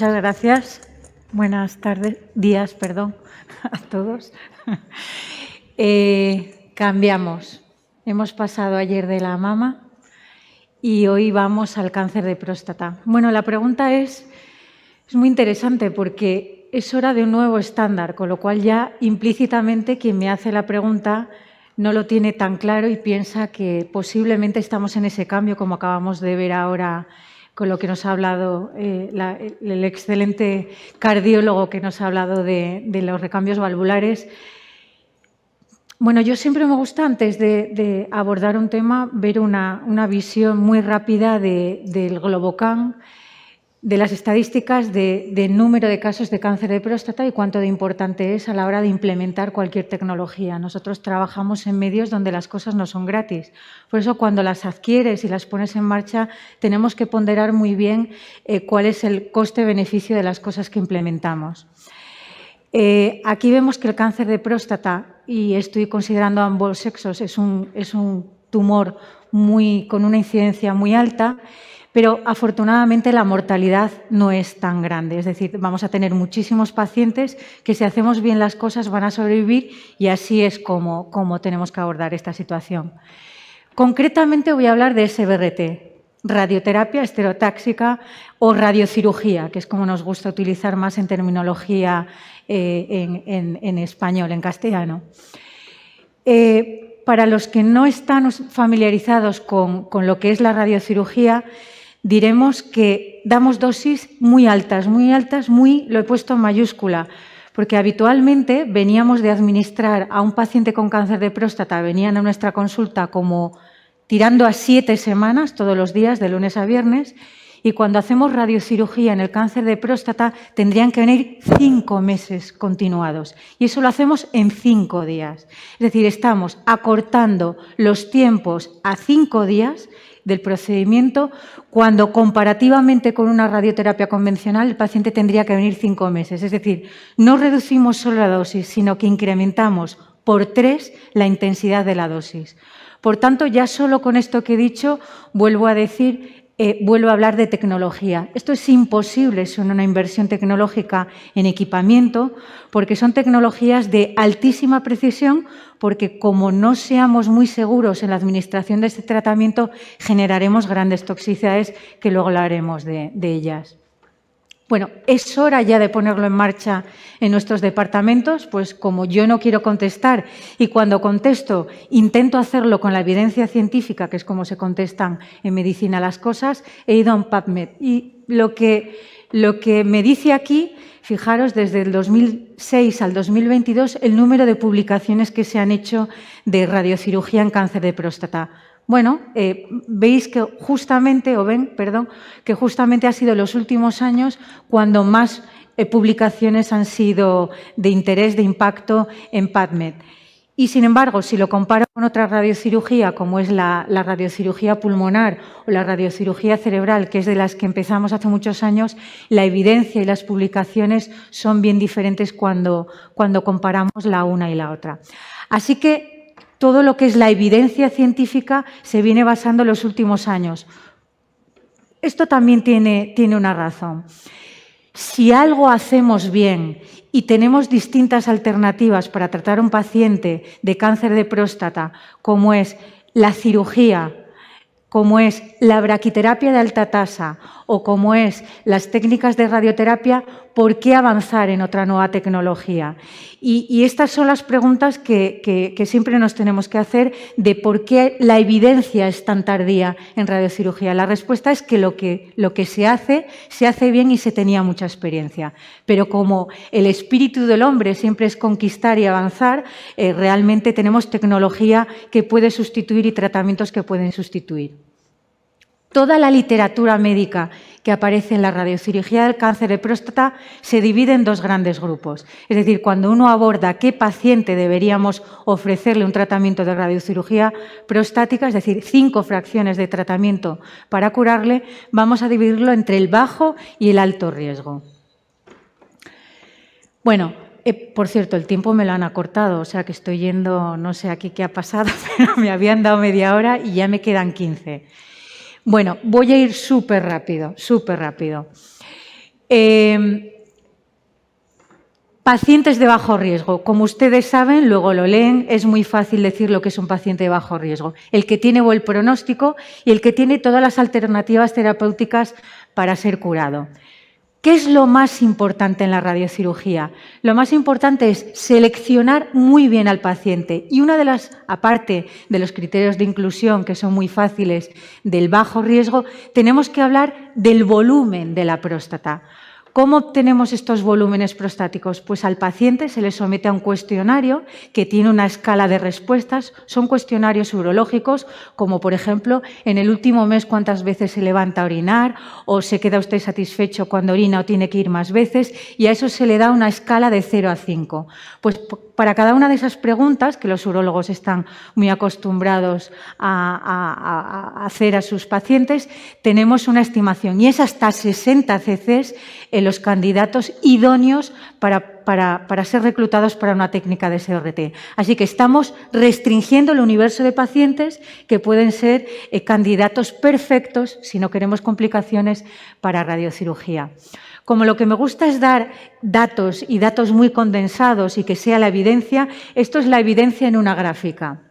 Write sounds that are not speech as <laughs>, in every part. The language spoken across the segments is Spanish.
Muchas gracias. Buenas tardes, días, perdón, <laughs> a todos. <laughs> Eh, cambiamos. Hemos pasado ayer de la mama y hoy vamos al cáncer de próstata. Bueno, la pregunta es, es muy interesante porque es hora de un nuevo estándar, con lo cual ya implícitamente quien me hace la pregunta no lo tiene tan claro y piensa que posiblemente estamos en ese cambio como acabamos de ver ahora con lo que nos ha hablado eh, el excelente cardiólogo que nos ha hablado de, los recambios valvulares. Bueno, yo siempre me gusta, antes de, abordar un tema, ver una, visión muy rápida del Globocán de las estadísticas de, número de casos de cáncer de próstata y cuánto de importante es a la hora de implementar cualquier tecnología. Nosotros trabajamos en medios donde las cosas no son gratis. Por eso cuando las adquieres y las pones en marcha, tenemos que ponderar muy bien eh, cuál es el coste-beneficio de las cosas que implementamos. Eh, aquí vemos que el cáncer de próstata, y estoy considerando ambos sexos, es un, es un tumor muy, con una incidencia muy alta pero afortunadamente la mortalidad no es tan grande, es decir, vamos a tener muchísimos pacientes que si hacemos bien las cosas van a sobrevivir y así es como, tenemos que abordar esta situación. Concretamente voy a hablar de SBRT, radioterapia esterotáxica o radiocirugía, que es como nos gusta utilizar más en terminología eh, en, español, en castellano. Eh, para los que no están familiarizados con lo que es la radiocirugía, diremos que damos dosis muy altas, muy altas, muy, lo he puesto en mayúscula, porque habitualmente veníamos de administrar a un paciente con cáncer de próstata, venían a nuestra consulta como tirando a siete semanas todos los días, de lunes a viernes, y cuando hacemos radiocirugía en el cáncer de próstata tendrían que venir cinco meses continuados. Y eso lo hacemos en cinco días. Es decir, estamos acortando los tiempos a cinco días del procedimiento, cuando comparativamente con una radioterapia convencional el paciente tendría que venir cinco meses. Es decir, no reducimos solo la dosis, sino que incrementamos por tres la intensidad de la dosis. Por tanto, ya solo con esto que he dicho, vuelvo a decir eh, vuelvo a hablar de tecnología. Esto es imposible sin una inversión tecnológica en equipamiento, porque son tecnologías de altísima precisión, porque como no seamos muy seguros en la administración de este tratamiento, generaremos grandes toxicidades que luego hablaremos de ellas. Bueno, es hora ya de ponerlo en marcha en nuestros departamentos, pues como yo no quiero contestar y cuando contesto intento hacerlo con la evidencia científica, que es como se contestan en medicina las cosas, he ido a un PubMed. Y lo que, lo que me dice aquí, fijaros, desde el 2006 al 2022, el número de publicaciones que se han hecho de radiocirugía en cáncer de próstata bueno, eh, veis que justamente, o ven, perdón, que justamente ha sido los últimos años cuando más eh, publicaciones han sido de interés, de impacto en PadMed. Y sin embargo, si lo comparo con otra radiocirugía, como es la, radiocirugía pulmonar o la radiocirugía cerebral, que es de las que empezamos hace muchos años, la evidencia y las publicaciones son bien diferentes cuando, cuando comparamos la una y la otra. Así que todo lo que es la evidencia científica se viene basando en los últimos años. Esto también tiene, tiene una razón. Si algo hacemos bien y tenemos distintas alternativas para tratar a un paciente de cáncer de próstata, como es la cirugía, como es la braquiterapia de alta tasa o como es las técnicas de radioterapia, ¿por qué avanzar en otra nueva tecnología? Y, estas son las preguntas que, siempre nos tenemos que hacer de por qué la evidencia es tan tardía en radiocirugía. La respuesta es que lo que, se hace, se hace bien y se tenía mucha experiencia. Pero como el espíritu del hombre siempre es conquistar y avanzar, eh, realmente tenemos tecnología que puede sustituir y tratamientos que pueden sustituir. Toda la literatura médica que aparece en la radiocirugía del cáncer de próstata se divide en dos grandes grupos. Es decir, cuando uno aborda qué paciente deberíamos ofrecerle un tratamiento de radiocirugía prostática, es decir, cinco fracciones de tratamiento para curarle, vamos a dividirlo entre el bajo y el alto riesgo. Bueno, eh, por cierto, el tiempo me lo han acortado, o sea que estoy yendo, no sé aquí qué ha pasado, <laughs> pero me habían dado media hora y ya me quedan 15. Bueno, voy a ir súper rápido, súper rápido. Em, pacientes de bajo riesgo. Como ustedes saben, luego lo leen, es muy fácil decir lo que es un paciente de bajo riesgo. El que tiene buen pronóstico y el que tiene todas las alternativas terapéuticas para ser curado. ¿Qué es lo más importante en la radiocirugía? Lo más importante es seleccionar muy bien al paciente. Y una de las, aparte de los criterios de inclusión, que son muy fáciles, del bajo riesgo, tenemos que hablar del volumen de la próstata. ¿Cómo obtenemos estos volúmenes prostáticos? Pues al paciente se le somete a un cuestionario que tiene una escala de respuestas. Son cuestionarios urológicos, como por ejemplo, en el último mes cuántas veces se levanta a orinar o se queda usted satisfecho cuando orina o tiene que ir más veces. Y a eso se le da una escala de 0 a 5. Pues para cada una de esas preguntas que los urólogos están muy acostumbrados a, hacer a sus pacientes, tenemos una estimación y es hasta 60 cc los candidatos idóneos para, ser reclutados para una técnica de SRT. Así que estamos restringiendo el universo de pacientes que pueden ser eh, candidatos perfectos si no queremos complicaciones para radiocirugía. Como lo que me gusta es dar datos y datos muy condensados y que sea la evidencia, esto es la evidencia en una gráfica.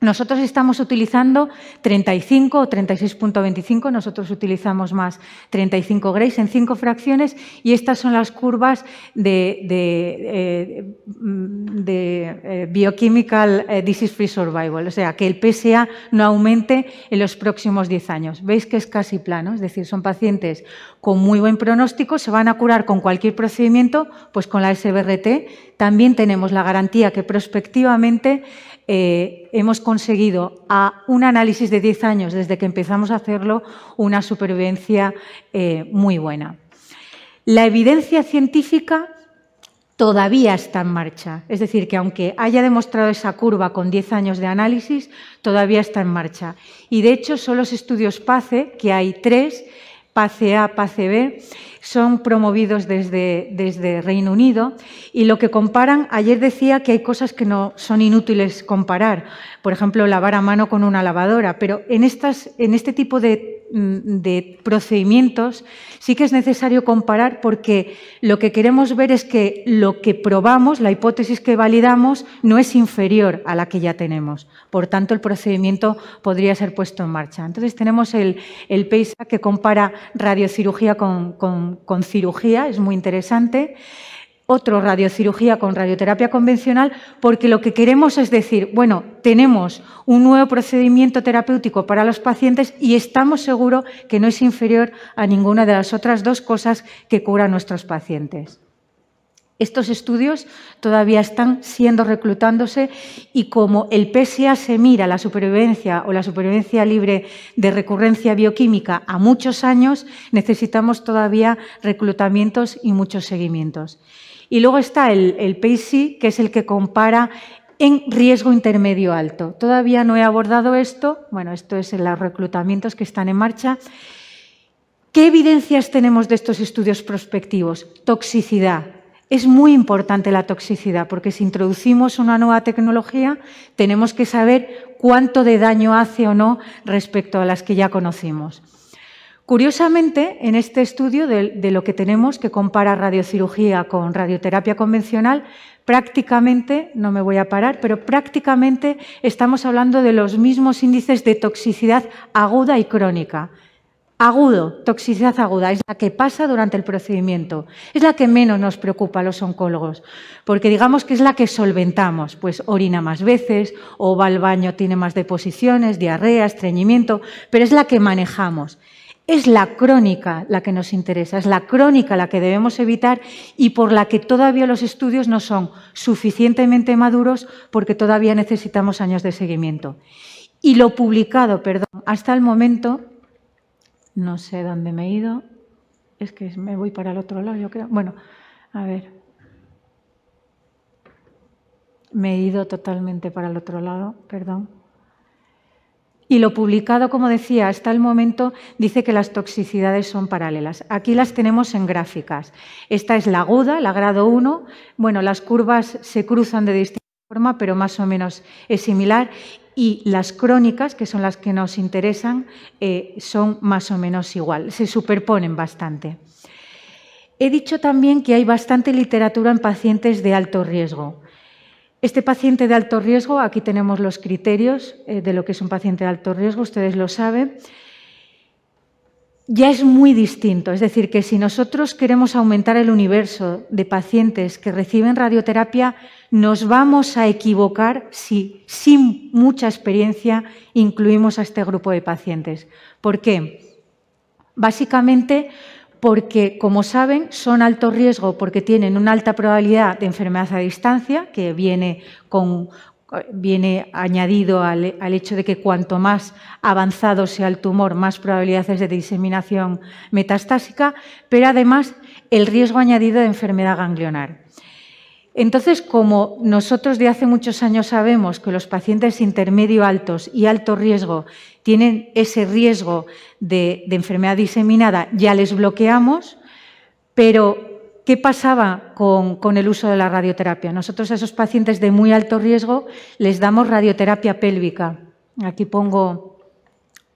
Nosotros estamos utilizando 35 o 36.25, nosotros utilizamos más 35 grays en cinco fracciones y estas son las curvas de, de, eh, de, eh, Biochemical eh, Disease Free Survival, o sea, que el PSA no aumente en los próximos 10 años. Veis que es casi plano, es decir, son pacientes con muy buen pronóstico, se van a curar con cualquier procedimiento, pues con la SBRT también tenemos la garantía que prospectivamente eh, hemos conseguido a un análisis de 10 años desde que empezamos a hacerlo una supervivencia eh, muy buena. La evidencia científica todavía está en marcha. Es decir, que aunque haya demostrado esa curva con 10 años de análisis, todavía está en marcha. Y de hecho, son los estudios PACE, que hay tres, pase A, pase B, son promovidos desde, desde Reino Unido y lo que comparan, ayer decía que hay cosas que no son inútiles comparar, por ejemplo, lavar a mano con una lavadora, pero en, estas, en este tipo de, mm, de procedimientos sí que es necesario comparar porque lo que queremos ver es que lo que probamos, la hipótesis que validamos, no es inferior a la que ya tenemos. Por tanto, el procedimiento podría ser puesto en marcha. Entonces tenemos el, el que compara radiocirugía con con, cirugía, es muy interesante otro radiocirugía con radioterapia convencional, porque lo que queremos es decir, bueno, tenemos un nuevo procedimiento terapéutico para los pacientes y estamos seguros que no es inferior a ninguna de las otras dos cosas que cura nuestros pacientes. Estos estudios todavía están siendo reclutándose y como el PSA se mira la supervivencia o la supervivencia libre de recurrencia bioquímica a muchos años, necesitamos todavía reclutamientos y muchos seguimientos. Y luego está el, el que es el que compara en riesgo intermedio alto. Todavía no he abordado esto, bueno, esto es en los reclutamientos que están en marcha. ¿Qué evidencias tenemos de estos estudios prospectivos? Toxicidad, es muy importante la toxicidad, porque si introducimos una nueva tecnología, tenemos que saber cuánto de daño hace o no respecto a las que ya conocimos. Curiosamente, en este estudio de, lo que tenemos, que compara radiocirugía con radioterapia convencional, prácticamente, no me voy a parar, pero prácticamente estamos hablando de los mismos índices de toxicidad aguda y crónica. Agudo, toxicidad aguda, es la que pasa durante el procedimiento, es la que menos nos preocupa a los oncólogos, porque digamos que es la que solventamos, pues orina más veces o va al baño, tiene más deposiciones, diarrea, estreñimiento, pero es la que manejamos. Es la crónica la que nos interesa, es la crónica la que debemos evitar y por la que todavía los estudios no son suficientemente maduros porque todavía necesitamos años de seguimiento. Y lo publicado, perdón, hasta el momento no sé dónde me he ido. Es que me voy para el otro lado, yo creo. Bueno, a ver. Me he ido totalmente para el otro lado, perdón. Y lo publicado, como decía, hasta el momento dice que las toxicidades son paralelas. Aquí las tenemos en gráficas. Esta es la aguda, la grado 1. Bueno, las curvas se cruzan de distinta forma, pero más o menos es similar y las crónicas, que son las que nos interesan, eh, son más o menos igual, se superponen bastante. He dicho también que hay bastante literatura en pacientes de alto riesgo. Este paciente de alto riesgo, aquí tenemos los criterios eh, de lo que es un paciente de alto riesgo, ustedes lo saben ya es muy distinto. Es decir, que si nosotros queremos aumentar el universo de pacientes que reciben radioterapia, nos vamos a equivocar si sin mucha experiencia incluimos a este grupo de pacientes. ¿Por qué? Básicamente porque, como saben, son alto riesgo porque tienen una alta probabilidad de enfermedad a distancia, que viene con viene añadido al, hecho de que cuanto más avanzado sea el tumor, más probabilidades de diseminación metastásica, pero además el riesgo añadido de enfermedad ganglionar. Entonces, como nosotros de hace muchos años sabemos que los pacientes intermedio altos y alto riesgo tienen ese riesgo de, de enfermedad diseminada, ya les bloqueamos, pero ¿Qué pasaba con, el uso de la radioterapia? Nosotros a esos pacientes de muy alto riesgo les damos radioterapia pélvica. Aquí pongo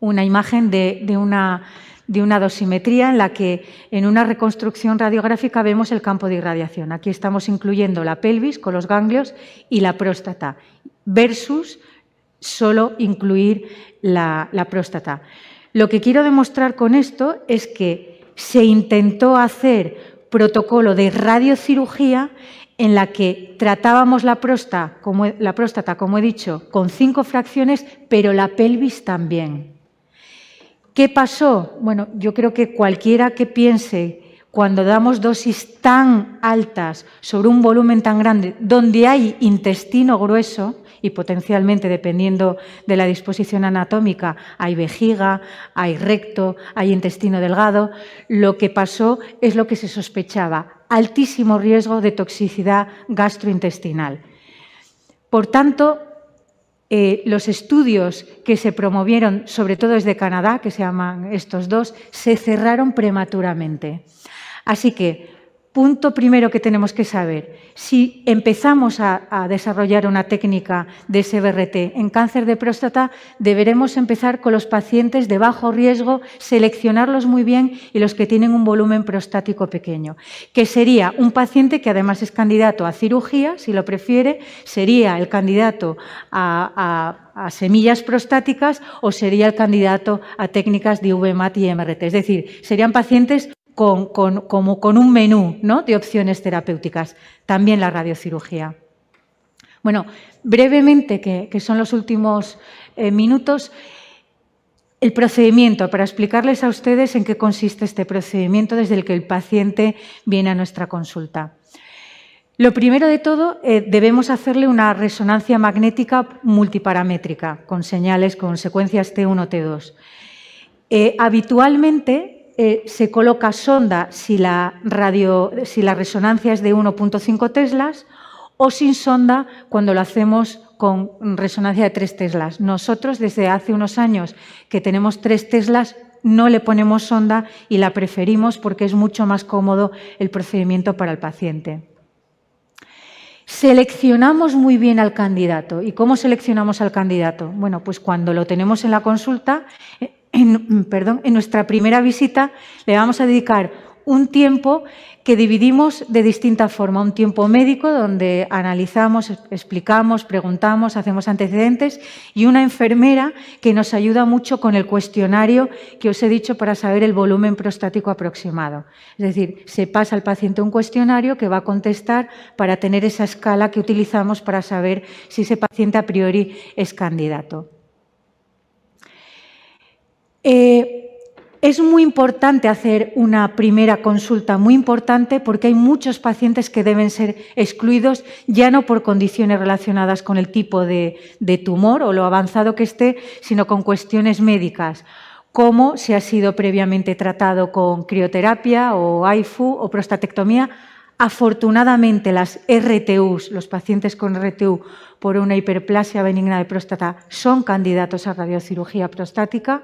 una imagen de, una, de una dosimetría en la que en una reconstrucción radiográfica vemos el campo de irradiación. Aquí estamos incluyendo la pelvis con los ganglios y la próstata versus solo incluir la, la próstata. Lo que quiero demostrar con esto es que se intentó hacer protocolo de radiocirugía en la que tratábamos la próstata, como, la próstata, como he dicho, con cinco fracciones, pero la pelvis también. ¿Qué pasó? Bueno, yo creo que cualquiera que piense cuando damos dosis tan altas sobre un volumen tan grande, donde hay intestino grueso, y potencialmente, dependiendo de la disposición anatómica, hay vejiga, hay recto, hay intestino delgado. Lo que pasó es lo que se sospechaba, altísimo riesgo de toxicidad gastrointestinal. Por tanto, eh, los estudios que se promovieron, sobre todo desde Canadá, que se llaman estos dos, se cerraron prematuramente. Así que punto primero que tenemos que saber. Si empezamos a, desarrollar una técnica de SBRT en cáncer de próstata, deberemos empezar con los pacientes de bajo riesgo, seleccionarlos muy bien y los que tienen un volumen prostático pequeño, que sería un paciente que además es candidato a cirugía, si lo prefiere, sería el candidato a, a semillas prostáticas o sería el candidato a técnicas de VMAT y MRT. Es decir, serían pacientes con, como con un menú de opciones terapéuticas, también la radiocirugía. Bueno, brevemente, que, son los últimos eh, minutos, el procedimiento, para explicarles a ustedes en qué consiste este procedimiento desde el que el paciente viene a nuestra consulta. Lo primero de todo, eh, debemos hacerle una resonancia magnética multiparamétrica, con señales, con secuencias T1, T2. Eh, habitualmente, eh, se coloca sonda si la, radio, si la resonancia es de 1.5 teslas o sin sonda cuando lo hacemos con resonancia de 3 teslas. Nosotros desde hace unos años que tenemos 3 teslas no le ponemos sonda y la preferimos porque es mucho más cómodo el procedimiento para el paciente. Seleccionamos muy bien al candidato. ¿Y cómo seleccionamos al candidato? Bueno, pues cuando lo tenemos en la consulta, eh, en, mm, perdón, en nuestra primera visita le vamos a dedicar un tiempo que dividimos de distinta forma. Un tiempo médico donde analizamos, explicamos, preguntamos, hacemos antecedentes y una enfermera que nos ayuda mucho con el cuestionario que os he dicho para saber el volumen prostático aproximado. Es decir, se pasa al paciente un cuestionario que va a contestar para tener esa escala que utilizamos para saber si ese paciente a priori es candidato. Eh, es muy importante hacer una primera consulta, muy importante porque hay muchos pacientes que deben ser excluidos ya no por condiciones relacionadas con el tipo de, tumor o lo avanzado que esté, sino con cuestiones médicas como si ha sido previamente tratado con crioterapia o AIFU o prostatectomía. Afortunadamente, las RTUs, los pacientes con RTU por una hiperplasia benigna de próstata, son candidatos a radiocirugía prostática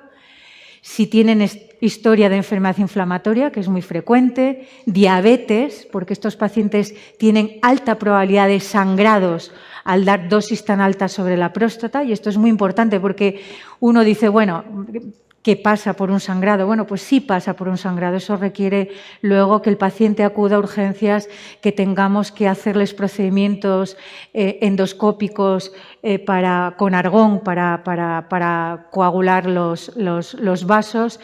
si tienen historia de enfermedad inflamatoria, que es muy frecuente, diabetes, porque estos pacientes tienen alta probabilidad de sangrados al dar dosis tan altas sobre la próstata, y esto es muy importante porque uno dice, bueno, que pasa por un sangrado. Bueno, pues sí pasa por un sangrado. Eso requiere luego que el paciente acuda a urgencias, que tengamos que hacerles procedimientos eh, endoscópicos eh, con argón para, coagular los, vasos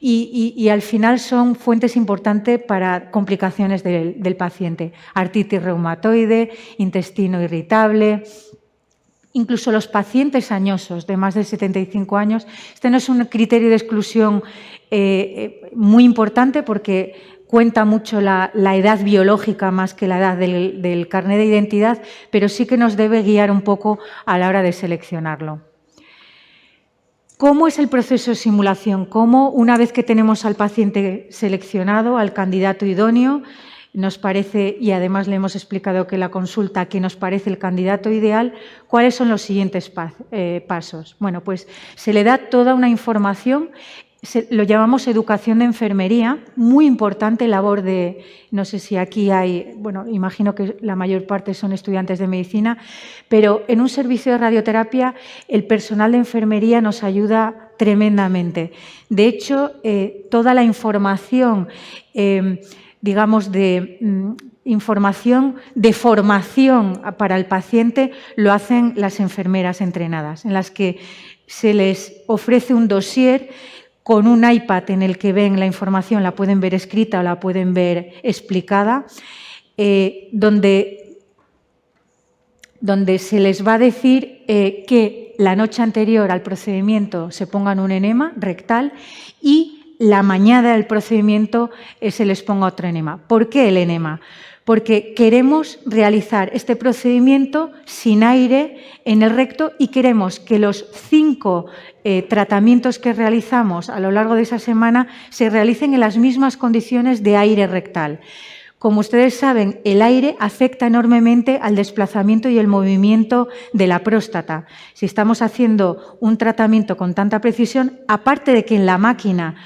y, al final son fuentes importantes para complicaciones del, del paciente. Artritis reumatoide, intestino irritable incluso los pacientes añosos de más de 75 años. Este no es un criterio de exclusión eh, eh, muy importante porque cuenta mucho la, edad biológica más que la edad del, del carnet de identidad, pero sí que nos debe guiar un poco a la hora de seleccionarlo. ¿Cómo es el proceso de simulación? ¿Cómo, una vez que tenemos al paciente seleccionado, al candidato idóneo, nos parece, y además le hemos explicado que la consulta, que nos parece el candidato ideal, ¿cuáles son los siguientes eh, pasos? Bueno, pues se le da toda una información lo llamamos educación de enfermería, muy importante labor de, no sé si aquí hay, bueno, imagino que la mayor parte son estudiantes de medicina, pero en un servicio de radioterapia el personal de enfermería nos ayuda tremendamente. De hecho, eh, toda la información... Eh, digamos, de mm, información, de formación para el paciente, lo hacen las enfermeras entrenadas, en las que se les ofrece un dossier con un iPad en el que ven la información, la pueden ver escrita o la pueden ver explicada, eh, donde, donde, se les va a decir eh, que la noche anterior al procedimiento se pongan un enema rectal y la mañana del procedimiento eh, es el ponga otro enema. ¿Por qué el enema? Porque queremos realizar este procedimiento sin aire en el recto y queremos que los cinco eh, tratamientos que realizamos a lo largo de esa semana se realicen en las mismas condiciones de aire rectal. Como ustedes saben, el aire afecta enormemente al desplazamiento y el movimiento de la próstata. Si estamos haciendo un tratamiento con tanta precisión, aparte de que en la máquina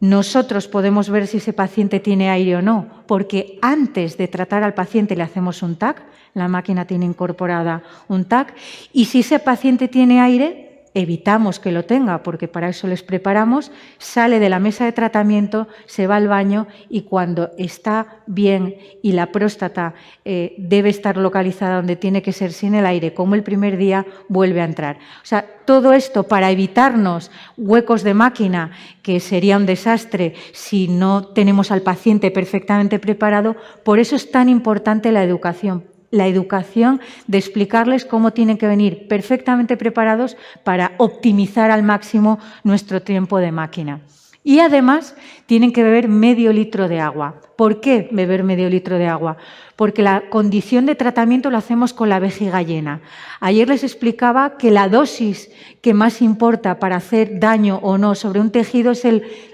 nosotros podemos ver si ese paciente tiene aire o no, porque antes de tratar al paciente le hacemos un TAC, la máquina tiene incorporada un TAC, y si ese paciente tiene aire, evitamos que lo tenga porque para eso les preparamos, sale de la mesa de tratamiento, se va al baño y cuando está bien y la próstata eh, debe estar localizada donde tiene que ser sin el aire, como el primer día, vuelve a entrar. O sea, todo esto para evitarnos huecos de máquina, que sería un desastre si no tenemos al paciente perfectamente preparado, por eso es tan importante la educación la educación, de explicarles cómo tienen que venir perfectamente preparados para optimizar al máximo nuestro tiempo de máquina. Y además tienen que beber medio litro de agua. ¿Por qué beber medio litro de agua? Porque la condición de tratamiento lo hacemos con la vejiga llena. Ayer les explicaba que la dosis que más importa para hacer daño o no sobre un tejido es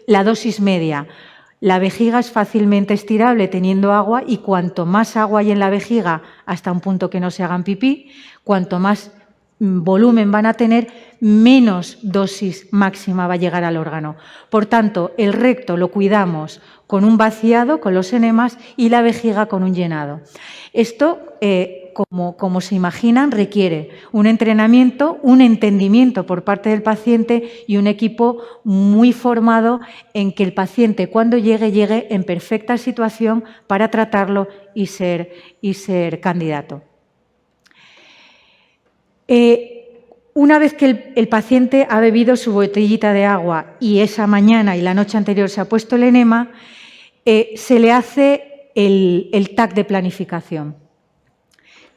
la dosis media. La vejiga es fácilmente estirable teniendo agua y cuanto más agua hay en la vejiga hasta un punto que no se hagan pipí, cuanto más mm, volumen van a tener, menos dosis máxima va a llegar al órgano. Por tanto, el recto lo cuidamos con un vaciado, con los enemas, y la vejiga con un llenado. Esto eh, como, se imaginan, requiere un entrenamiento, un entendimiento por parte del paciente y un equipo muy formado en que el paciente cuando llegue llegue en perfecta situación para tratarlo y ser, y ser candidato. Eh, una vez que el, paciente ha bebido su botellita de agua y esa mañana y la noche anterior se ha puesto el enema, eh, se le hace el, el TAC de planificación.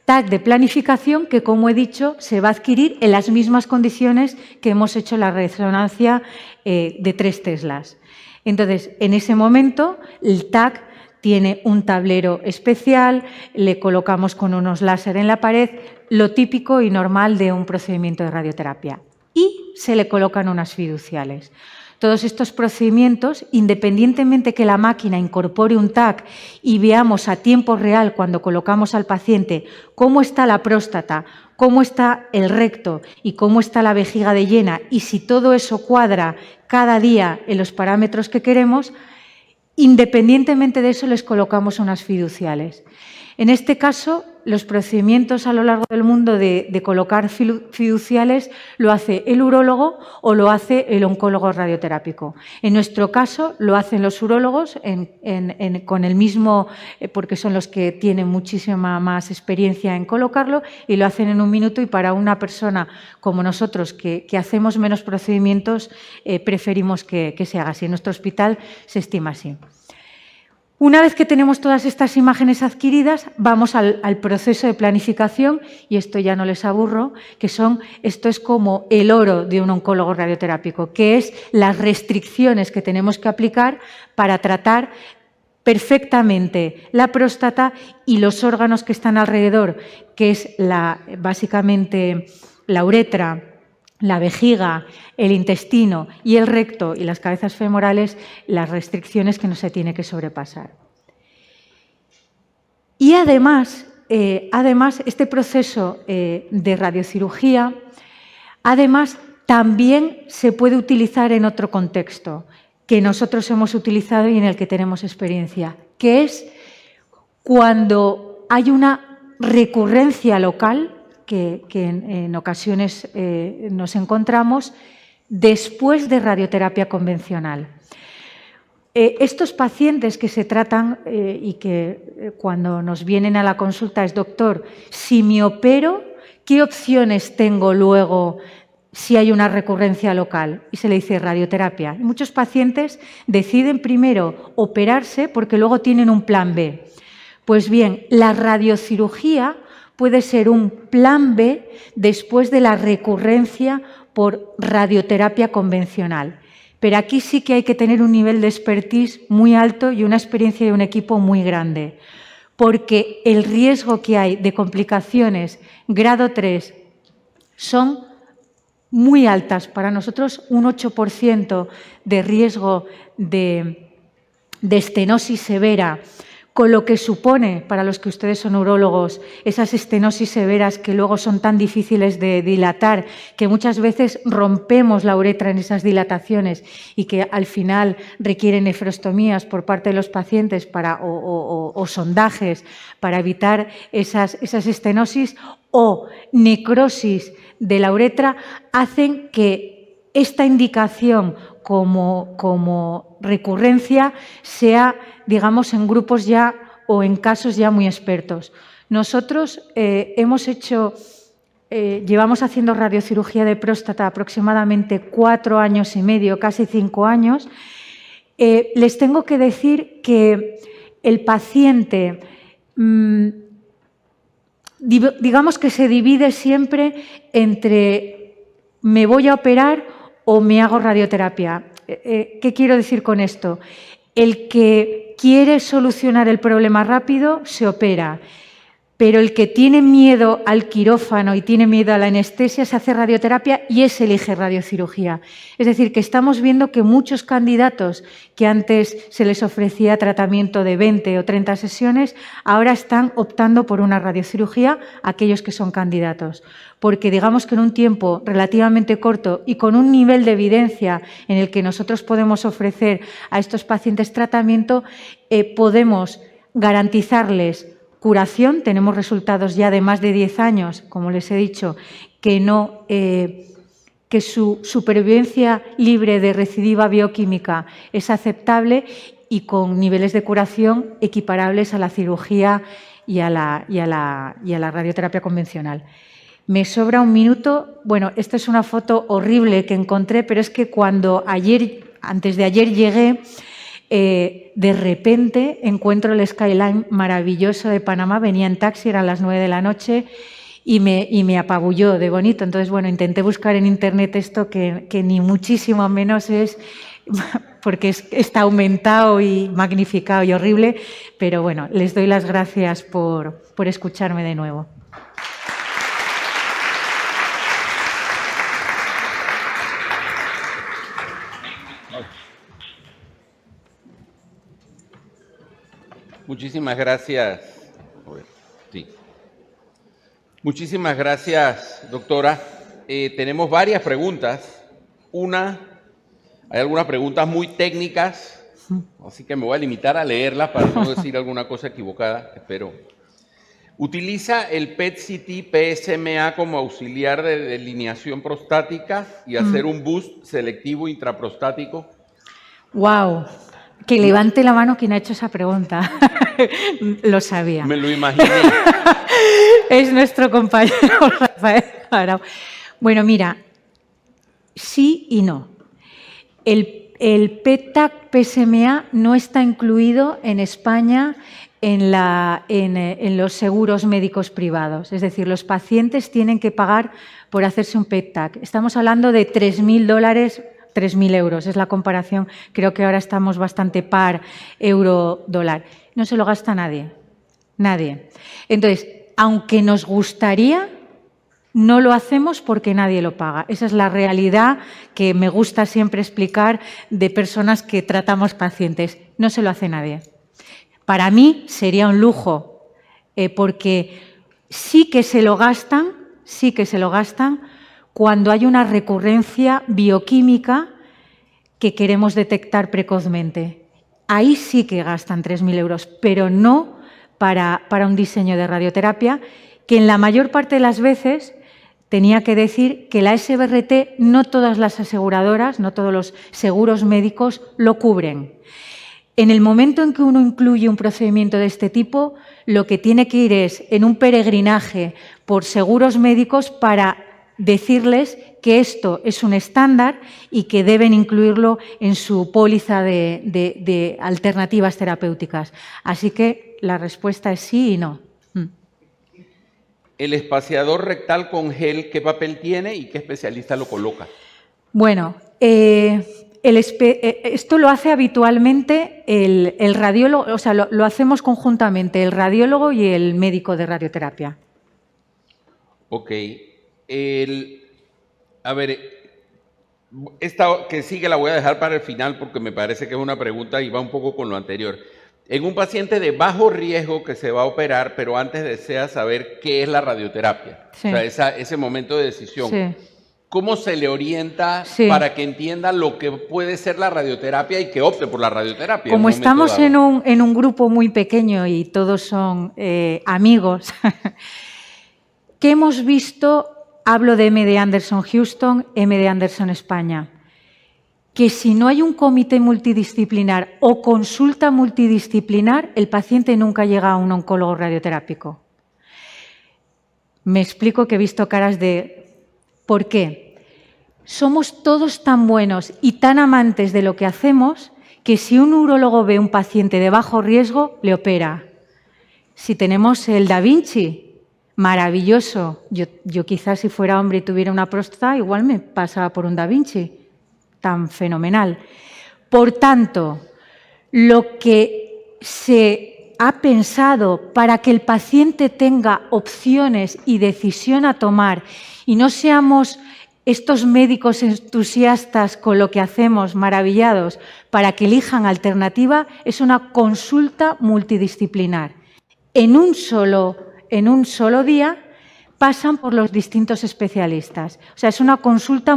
TAC de planificación que, como he dicho, se va a adquirir en las mismas condiciones que hemos hecho la resonancia eh, de tres Teslas. Entonces, en ese momento, el TAC tiene un tablero especial, le colocamos con unos láser en la pared, lo típico y normal de un procedimiento de radioterapia. Y se le colocan unas fiduciales todos estos procedimientos, independientemente que la máquina incorpore un TAC y veamos a tiempo real cuando colocamos al paciente cómo está la próstata, cómo está el recto y cómo está la vejiga de llena y si todo eso cuadra cada día en los parámetros que queremos, independientemente de eso les colocamos unas fiduciales. En este caso, los procedimientos a lo largo del mundo de, colocar fiduciales lo hace el urólogo o lo hace el oncólogo radioterápico. En nuestro caso lo hacen los urólogos con el mismo, eh, porque son los que tienen muchísima más experiencia en colocarlo y lo hacen en un minuto y para una persona como nosotros que, hacemos menos procedimientos eh, preferimos que, que se haga así. En nuestro hospital se estima así. Una vez que tenemos todas estas imágenes adquiridas, vamos al, proceso de planificación, y esto ya no les aburro, que son, esto es como el oro de un oncólogo radioterápico, que es las restricciones que tenemos que aplicar para tratar perfectamente la próstata y los órganos que están alrededor, que es la, básicamente la uretra, la vejiga, el intestino y el recto y las cabezas femorales las restricciones que no se tiene que sobrepasar. Y además, eh, además este proceso eh, de radiocirugía, además también se puede utilizar en otro contexto que nosotros hemos utilizado y en el que tenemos experiencia, que es cuando hay una recurrencia local que, en, ocasiones eh, nos encontramos después de radioterapia convencional. Eh, estos pacientes que se tratan eh, y que cuando nos vienen a la consulta es, doctor, si me opero, ¿qué opciones tengo luego si hay una recurrencia local y se le dice radioterapia. Muchos pacientes deciden primero operarse porque luego tienen un plan B. Pues bien, la radiocirugía puede ser un plan B después de la recurrencia por radioterapia convencional. Pero aquí sí que hay que tener un nivel de expertise muy alto y una experiencia de un equipo muy grande, porque el riesgo que hay de complicaciones grado 3 son muy altas. Para nosotros un 8% de riesgo de, de estenosis severa con lo que supone para los que ustedes son urologos esas estenosis severas que luego son tan difíciles de dilatar, que muchas veces rompemos la uretra en esas dilataciones y que al final requieren nefrostomías por parte de los pacientes para, o, sondajes para evitar esas, esas estenosis o necrosis de la uretra, hacen que esta indicación como, como recurrencia sea digamos, en grupos ya o en casos ya muy expertos. Nosotros eh, hemos hecho, eh, llevamos haciendo radiocirugía de próstata aproximadamente cuatro años y medio, casi cinco años. Eh, les tengo que decir que el paciente, mm, digamos que se divide siempre entre me voy a operar o me hago radioterapia. ¿Qué quiero decir con esto? El que quiere solucionar el problema rápido, se opera. Pero el que tiene miedo al quirófano y tiene miedo a la anestesia se hace radioterapia y es elige radiocirugía. Es decir, que estamos viendo que muchos candidatos que antes se les ofrecía tratamiento de 20 o 30 sesiones, ahora están optando por una radiocirugía aquellos que son candidatos. Porque digamos que en un tiempo relativamente corto y con un nivel de evidencia en el que nosotros podemos ofrecer a estos pacientes tratamiento, eh, podemos garantizarles curación, tenemos resultados ya de más de 10 años, como les he dicho, que, no, eh, que su supervivencia libre de recidiva bioquímica es aceptable y con niveles de curación equiparables a la cirugía y y a la, y a la radioterapia convencional. Me sobra un minuto. Bueno, esta es una foto horrible que encontré, pero es que cuando ayer, antes de ayer llegué, eh, de repente encuentro el skyline maravilloso de Panamá, venía en taxi, eran las 9 de la noche y me, y apabulló de bonito. Entonces, bueno, intenté buscar en internet esto que, ni muchísimo menos es <laughs> porque está aumentado y magnificado y horrible, pero bueno, les doy las gracias por escucharme de nuevo. Muchísimas gracias. Sí. Muchísimas gracias, doctora. Eh, tenemos varias preguntas. Una, hay algunas preguntas muy técnicas, así que me voy a limitar a leerlas para no decir <laughs> alguna cosa equivocada, espero. Utiliza el PET-CT PSMA como auxiliar de delineación prostática y hacer un boost selectivo intraprostático. Wow, que levante la mano quien ha hecho esa pregunta. <laughs> lo sabía. Me lo imaginé. <laughs> es nuestro compañero <laughs> Rafael Bueno, mira, sí y no. El, el PETAC PSMA no está incluido en España en, la, eh, en, los seguros médicos privados. Es decir, los pacientes tienen que pagar por hacerse un PETAC. Estamos hablando de 3.000 dólares 3.000 euros. Es la comparación. Creo que ahora estamos bastante par euro-dólar. No se lo gasta nadie. Nadie. Entonces, aunque nos gustaría, no lo hacemos porque nadie lo paga. Esa es la realidad que me gusta siempre explicar de personas que tratamos pacientes. No se lo hace nadie. Para mí sería un lujo, eh, porque sí que se lo gastan, sí que se lo gastan, cuando hay una recurrencia bioquímica que queremos detectar precozmente. Ahí sí que gastan 3.000 euros, pero no para, para un diseño de radioterapia, que en la mayor parte de las veces tenía que decir que la SBRT no todas las aseguradoras, no todos los seguros médicos lo cubren. En el momento en que uno incluye un procedimiento de este tipo, lo que tiene que ir es en un peregrinaje por seguros médicos para decirles que esto es un estándar y que deben incluirlo en su póliza de, alternativas terapéuticas. Así que la respuesta es sí y no. Mm. ¿El espaciador rectal con gel qué papel tiene y qué especialista lo coloca? Bueno, eh, eh, esto lo hace habitualmente el, radiólogo, o sea, lo, lo, hacemos conjuntamente el radiólogo y el médico de radioterapia. Ok. El, a ver, esta que sigue la voy a dejar para el final porque me parece que es una pregunta y va un poco con lo anterior. En un paciente de bajo riesgo que se va a operar, pero antes desea saber qué es la radioterapia, o sea, ese momento de decisión. ¿Cómo se le orienta para que entienda lo que puede ser la radioterapia y que opte por la radioterapia? Como estamos en un, grupo muy pequeño y todos son eh, amigos, <laughs> que hemos visto Hablo de MD Anderson Houston, MD Anderson España. Que si no hay un comité multidisciplinar o consulta multidisciplinar, el paciente nunca llega a un oncólogo radioterápico. Me explico que he visto caras de ¿por qué? Somos todos tan buenos y tan amantes de lo que hacemos que si un urólogo ve un paciente de bajo riesgo, le opera. Si tenemos el Da Vinci, maravilloso. Yo, quizás si fuera hombre y tuviera una próstata, igual me pasaba por un Da Vinci, tan fenomenal. Por tanto, lo que se ha pensado para que el paciente tenga opciones y decisión a tomar y no seamos estos médicos entusiastas con lo que hacemos, maravillados, para que elijan alternativa, es una consulta multidisciplinar. En un solo en un solo día, pasan por los distintos especialistas. O sea, es una consulta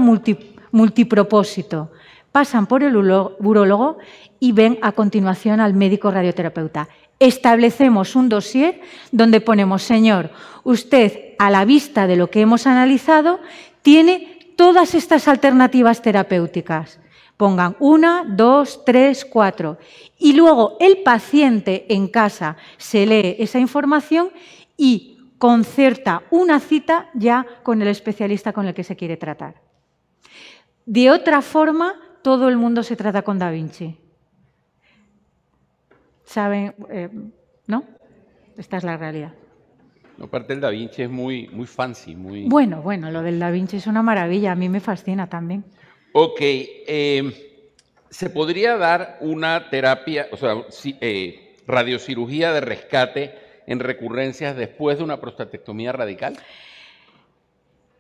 multipropósito. Pasan por el urologo y ven a continuación al médico radioterapeuta. Establecemos un dossier donde ponemos, señor, usted a la vista de lo que hemos analizado tiene todas estas alternativas terapéuticas pongan una, dos, tres, cuatro. Y luego el paciente en casa se lee esa información y concerta una cita ya con el especialista con el que se quiere tratar. De otra forma, todo el mundo se trata con Da Vinci. ¿Saben? Eh, ¿No? Esta es la realidad. No, parte del Da Vinci es muy, muy fancy, muy... Bueno, bueno, lo del Da Vinci es una maravilla, a mí me fascina también. Ok, em, ¿se podría dar una terapia, o sea, eh, radiocirugía de rescate en recurrencias después de una prostatectomía radical?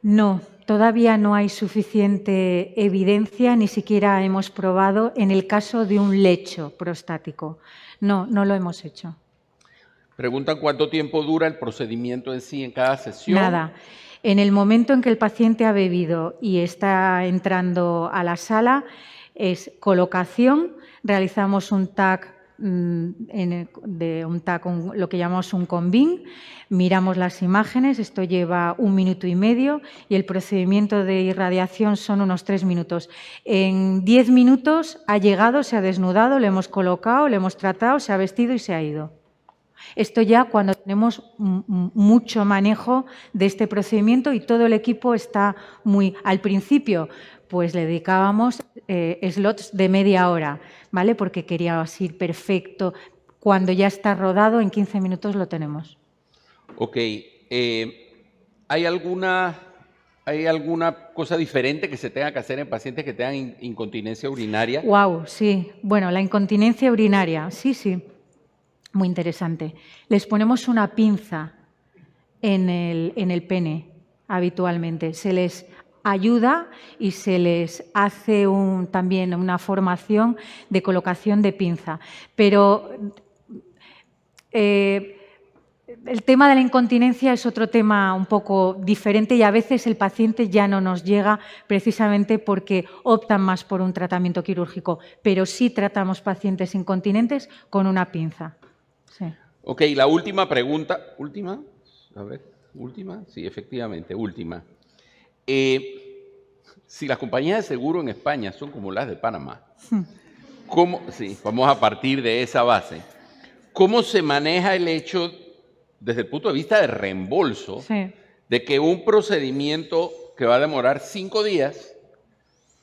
No, todavía no hay suficiente evidencia, ni siquiera hemos probado en el caso de un lecho prostático. No, no lo hemos hecho. Preguntan cuánto tiempo dura el procedimiento en sí en cada sesión. Nada. En el momento en que el paciente ha bebido y está entrando a la sala, es colocación, realizamos un TAC Mm, de un con lo que llamamos un convin, miramos las imágenes, esto lleva un minuto y medio y el procedimiento de irradiación son unos tres minutos. En diez minutos ha llegado, se ha desnudado, le hemos colocado, le hemos tratado, se ha vestido y se ha ido. Esto ya cuando tenemos mucho manejo de este procedimiento y todo el equipo está muy al principio pues le dedicábamos eh, slots de media hora, ¿vale? Porque quería ir perfecto. Cuando ya está rodado, en 15 minutos lo tenemos. Ok. Eh, ¿Hay alguna ¿Hay alguna cosa diferente que se tenga que hacer en pacientes que tengan incontinencia urinaria? Wow, sí. Bueno, la incontinencia urinaria, sí, sí. Muy interesante. Les ponemos una pinza en el, en el pene habitualmente. Se les ayuda y se les hace también una formación de colocación de pinza. Pero eh, el tema de la incontinencia es otro tema un poco diferente y a veces el paciente ya no nos llega precisamente porque optan más por un tratamiento quirúrgico, pero sí tratamos pacientes incontinentes con una pinza. Sí. Ok, la última pregunta. ¿Última? A ver, última. Sí, efectivamente, última. Eh, si las compañías de seguro en España son como las de Panamá, <laughs> ¿cómo, vamos a partir de esa base, ¿cómo se maneja el hecho desde el punto de vista de reembolso de que un procedimiento que va a demorar cinco días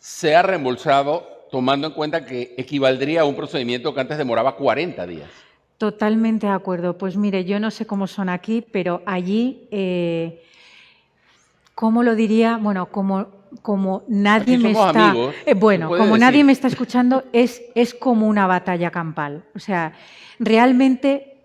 sea reembolsado tomando en cuenta que equivaldría a un procedimiento que antes demoraba 40 días? Totalmente de acuerdo. Pues mire, yo no sé cómo son aquí, pero allí... Eh, ¿cómo lo diría? Bueno, como como nadie me está eh, bueno como nadie me está escuchando es es como una batalla campal o sea realmente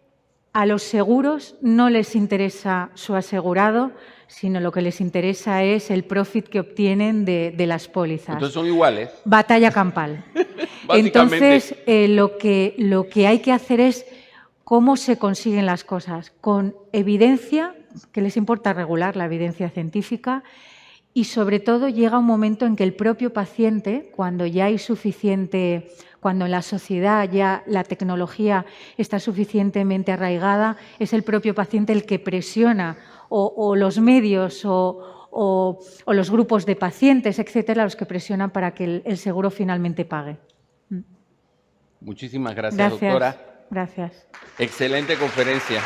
a los seguros no les interesa su asegurado sino lo que les interesa es el profit que obtienen de, las pólizas entonces son iguales batalla campal <laughs> entonces eh, lo que lo que hay que hacer es cómo se consiguen las cosas con evidencia que les importa regular la evidencia científica y sobre todo llega un momento en que el propio paciente, cuando ya hay suficiente, cuando en la sociedad ya la tecnología está suficientemente arraigada, es el propio paciente el que presiona o, los medios o, los grupos de pacientes, etcétera, los que presionan para que el, seguro finalmente pague. Muchísimas gracias, gracias, doctora. Gracias. Excelente conferencia.